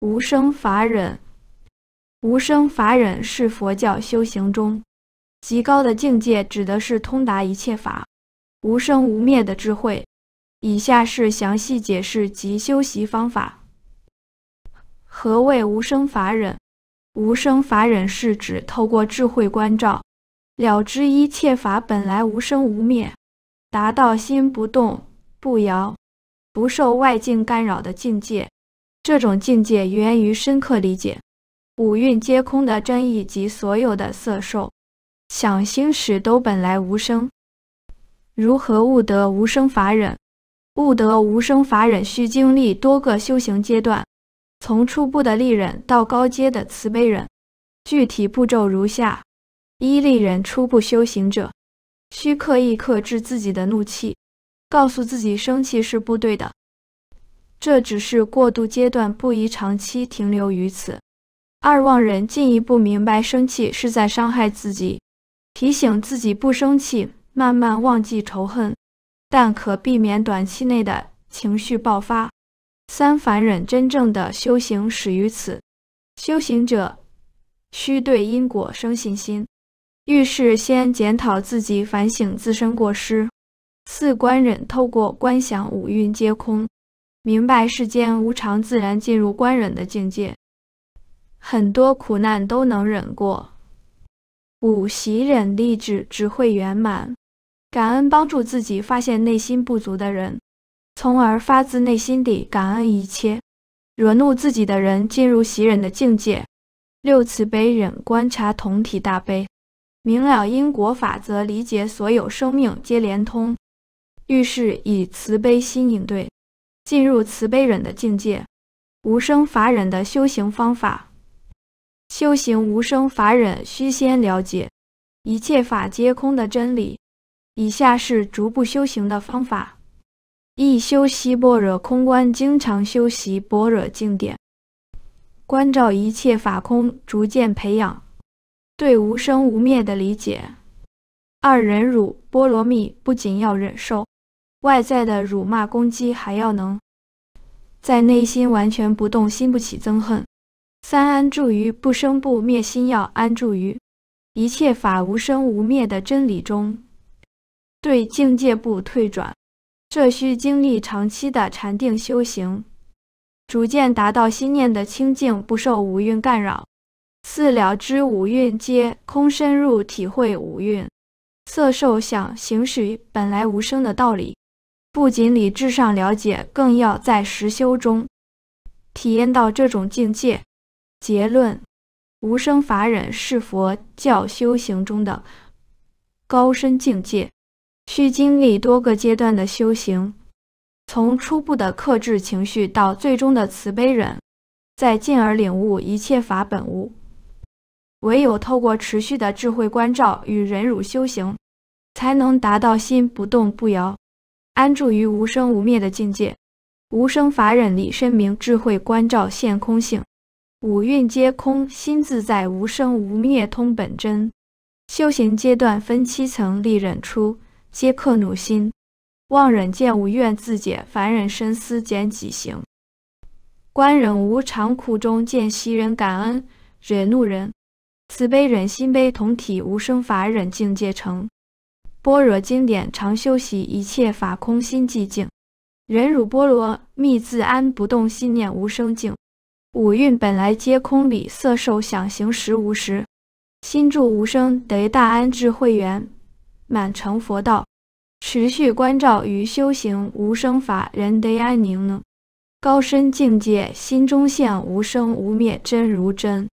无生法忍，无生法忍是佛教修行中极高的境界，指的是通达一切法、无生无灭的智慧。以下是详细解释及修习方法。何谓无生法忍？无生法忍是指透过智慧关照，了知一切法本来无生无灭，达到心不动不摇、不受外境干扰的境界。这种境界源于深刻理解“五蕴皆空”的真意及所有的色受想行识都本来无生。如何悟得无生法忍？悟得无生法忍需经历多个修行阶段，从初步的利忍到高阶的慈悲忍。具体步骤如下：一、利忍。初步修行者需刻意克制自己的怒气，告诉自己生气是不对的。这只是过渡阶段，不宜长期停留于此。二望忍进一步明白生气是在伤害自己，提醒自己不生气，慢慢忘记仇恨，但可避免短期内的情绪爆发。三凡忍真正的修行始于此，修行者需对因果生信心，遇事先检讨自己，反省自身过失。四观忍透过观想五蕴皆空。明白世间无常，自然进入观忍的境界，很多苦难都能忍过。五习忍立志，智慧圆满，感恩帮助自己发现内心不足的人，从而发自内心的感恩一切。惹怒自己的人，进入习忍的境界。六慈悲忍，观察同体大悲，明了因果法则，理解所有生命皆连通，遇事以慈悲心应对。进入慈悲忍的境界，无生法忍的修行方法。修行无生法忍，需先了解一切法皆空的真理。以下是逐步修行的方法：一、修习般若空观，经常修习般若经典，关照一切法空，逐渐培养对无生无灭的理解。二、忍辱波罗蜜不仅要忍受。外在的辱骂攻击还要能在内心完全不动心不起憎恨。三安住于不生不灭心，要安住于一切法无生无灭的真理中，对境界不退转。这需经历长期的禅定修行，逐渐达到心念的清净，不受五蕴干扰。四了知五蕴皆空，深入体会五蕴色、受、想、行、识本来无生的道理。不仅理智上了解，更要在实修中体验到这种境界。结论：无生法忍是佛教修行中的高深境界，需经历多个阶段的修行，从初步的克制情绪到最终的慈悲忍，再进而领悟一切法本无。唯有透过持续的智慧关照与忍辱修行，才能达到心不动不摇。安住于无生无灭的境界，无生法忍李深明，智慧观照现空性，五蕴皆空心自在，无生无灭通本真。修行阶段分七层，利忍初皆克努心，妄忍见无怨自解，凡人深思见己行，观忍无常苦中见习人感恩，忍怒人慈悲忍心悲同体，无生法忍境界成。般若经典常修习，一切法空心寂静。忍辱般若密自安，不动心念无生境。五蕴本来皆空理，色受想行识无实。心住无生得大安智，慧圆满成佛道。持续关照与修行，无生法人得安宁。高深境界心中现，无生无灭真如真。